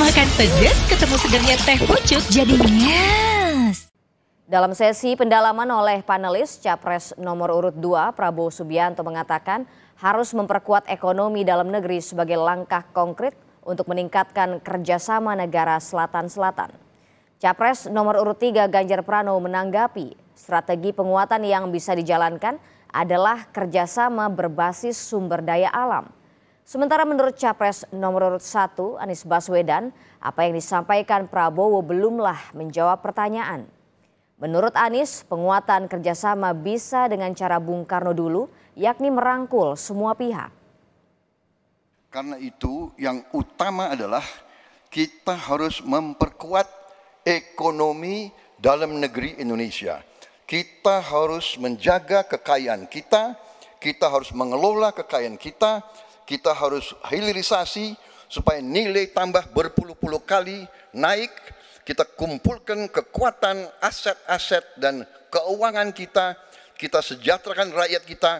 Makan pedes ketemu segernya teh pucuk jadi nyes. Dalam sesi pendalaman oleh panelis Capres nomor urut 2 Prabowo Subianto mengatakan harus memperkuat ekonomi dalam negeri sebagai langkah konkret untuk meningkatkan kerjasama negara selatan-selatan. Capres nomor urut 3 Ganjar Pranowo menanggapi strategi penguatan yang bisa dijalankan adalah kerjasama berbasis sumber daya alam Sementara menurut Capres nomor urut 1 Anies Baswedan, apa yang disampaikan Prabowo belumlah menjawab pertanyaan. Menurut Anies, penguatan kerjasama bisa dengan cara Bung Karno dulu, yakni merangkul semua pihak. Karena itu yang utama adalah kita harus memperkuat ekonomi dalam negeri Indonesia. Kita harus menjaga kekayaan kita, kita harus mengelola kekayaan kita, kita harus hilirisasi supaya nilai tambah berpuluh-puluh kali naik. Kita kumpulkan kekuatan aset-aset dan keuangan kita, kita sejahterakan rakyat kita,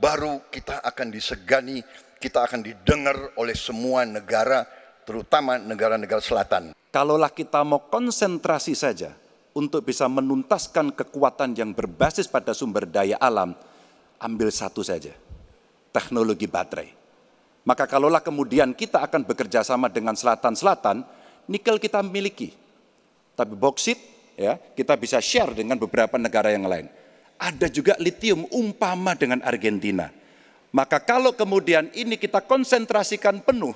baru kita akan disegani, kita akan didengar oleh semua negara, terutama negara-negara selatan. Kalaulah kita mau konsentrasi saja untuk bisa menuntaskan kekuatan yang berbasis pada sumber daya alam, ambil satu saja, teknologi baterai. Maka kalaulah kemudian kita akan bekerja sama dengan selatan-selatan, nikel kita miliki. Tapi boksit ya, kita bisa share dengan beberapa negara yang lain. Ada juga litium umpama dengan Argentina. Maka kalau kemudian ini kita konsentrasikan penuh,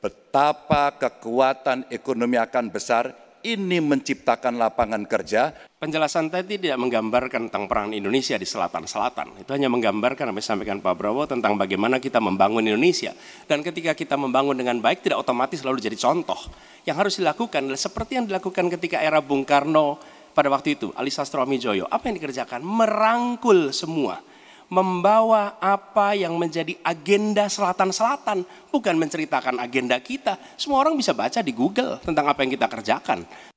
betapa kekuatan ekonomi akan besar ini menciptakan lapangan kerja. Penjelasan tadi tidak menggambarkan tentang perang Indonesia di selatan-selatan. Itu hanya menggambarkan apa yang disampaikan Pak Prabowo tentang bagaimana kita membangun Indonesia. Dan ketika kita membangun dengan baik tidak otomatis selalu jadi contoh. Yang harus dilakukan adalah seperti yang dilakukan ketika era Bung Karno pada waktu itu, Alisa Stromijoyo, Apa yang dikerjakan? Merangkul semua membawa apa yang menjadi agenda selatan-selatan, bukan menceritakan agenda kita. Semua orang bisa baca di Google tentang apa yang kita kerjakan.